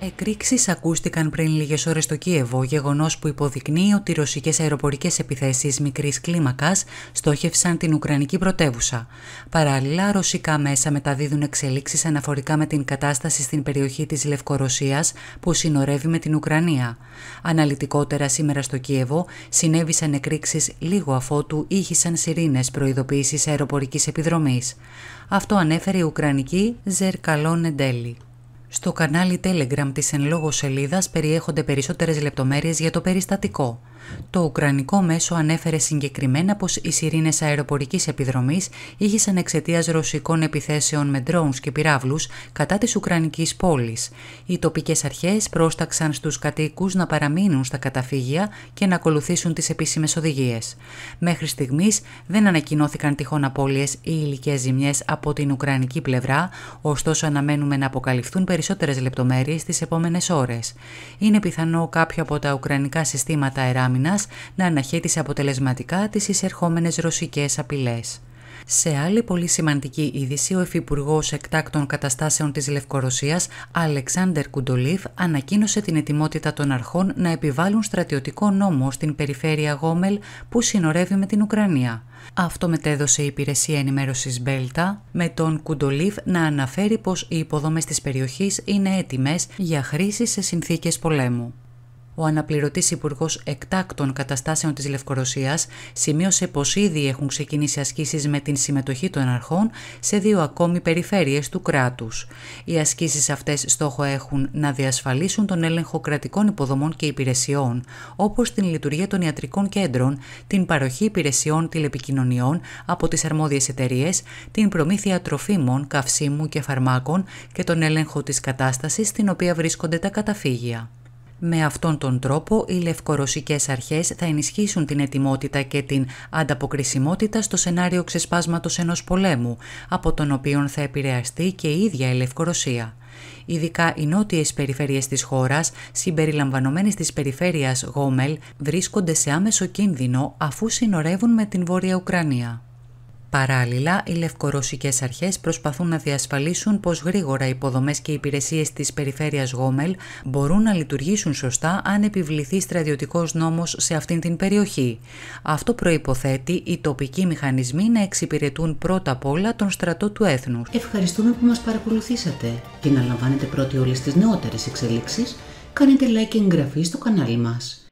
Εκρήξεις ακούστηκαν πριν λίγες ώρες στο Κίεβο, γεγονός που υποδεικνύει ότι οι ρωσικές αεροπορικές επιθέσεις μικρής κλίμακας στόχευσαν την Ουκρανική πρωτεύουσα. Παράλληλα, ρωσικά μέσα μεταδίδουν εξελίξεις αναφορικά με την κατάσταση στην περιοχή της Λευκορωσίας που συνορεύει με την Ουκρανία. Αναλυτικότερα σήμερα στο Κίεβο συνέβησαν εκρήξεις λίγο αφότου ήχησαν σιρήνες προειδοποίησης αεροπορικής επιδρομής. Αυτό ανέφερε η Ουκρανική Ζερκαλόν Εντέλη. Στο κανάλι Telegram της εν λόγω σελίδας περιέχονται περισσότερες λεπτομέρειες για το περιστατικό. Το Ουκρανικό μέσο ανέφερε συγκεκριμένα πως οι σιρήνες αεροπορικής επιδρομής ήγησαν εξαιτίας ρωσικών επιθέσεων με ντρόουν και πυράβλους κατά της ουκρανικής πόλης. Οι τοπικές αρχές πρόσταξαν στους κατοίκους να παραμείνουν στα καταφύγια και να ακολουθήσουν τις επίσημες οδηγίες. Μέχρι στιγμής δεν ανακοινώθηκαν τυχόν απώλειες ή υλικές ζημιές από την Ουκρανική πλευρά, ωστόσο αναμένουμε να αποκαλυφθούν περισσότερες λεπτομέρειες τις επόμενες ώρες. Είναι πιθανό κάποιο από τα Ουκρανικά συστήματα αερά να αναχέτησε αποτελεσματικά τις εισερχόμενες ρωσικές απειλές. Σε άλλη πολύ σημαντική είδηση, ο Υφυπουργός Εκτάκτων Καταστάσεων της Λευκορωσίας, Αλεξάνδρ Κουντολίφ, ανακοίνωσε την ετοιμότητα των αρχών να επιβάλλουν στρατιωτικό νόμο στην περιφέρεια Γόμελ που συνορεύει με την Ουκρανία. Αυτό μετέδωσε η υπηρεσία ενημέρωσης Μπέλτα, με τον Κουντολίφ να αναφέρει πως οι υποδομές της περιοχής είναι έτοιμες για χρήση σε συνθήκες πολέμου ο αναπληρωτής Υπουργός Εκτάκτων Καταστάσεων της Λευκορωσίας σημείωσε πως ήδη έχουν ξεκινήσει ασκήσεις με την συμμετοχή των αρχών σε δύο ακόμη περιφέρειες του κράτους. Οι ασκήσεις αυτές στόχο έχουν να διασφαλίσουν τον έλεγχο κρατικών υποδομών και υπηρεσιών, όπως την λειτουργία των ιατρικών κέντρων, την παροχή υπηρεσιών τηλεπικοινωνιών από τις αρμόδιες εταιρείες, την προμήθεια τροφίμων, καυσίμου και φαρμάκων και τον έλεγχο της κατάστασης στην οποία βρίσκονται τα καταφύγια. Με αυτόν τον τρόπο, οι λευκορωσικές αρχές θα ενισχύσουν την ετοιμότητα και την ανταποκρισιμότητα στο σενάριο ξεσπάσματος ενός πολέμου, από τον οποίο θα επηρεαστεί και η ίδια η Λευκορωσία. Ειδικά οι νότιες περιφέρειες της χώρας, συμπεριλαμβανομένες της περιφέρειας Γόμελ, βρίσκονται σε άμεσο κίνδυνο αφού συνορεύουν με την Βόρεια Ουκρανία. Παράλληλα, οι λευκορωσικές αρχές προσπαθούν να διασφαλίσουν πως γρήγορα οι υποδομές και οι υπηρεσίες της περιφέρειας Γόμελ μπορούν να λειτουργήσουν σωστά αν επιβληθεί στρατιωτικός νόμος σε αυτήν την περιοχή. Αυτό προϋποθέτει οι τοπικοί μηχανισμοί να εξυπηρετούν πρώτα απ' όλα τον στρατό του έθνους. Ευχαριστούμε που μας παρακολουθήσατε και να λαμβάνετε πρώτοι όλες τις νεότερες εξελίξεις. Κάνετε like και εγγραφή στο κανάλι μας.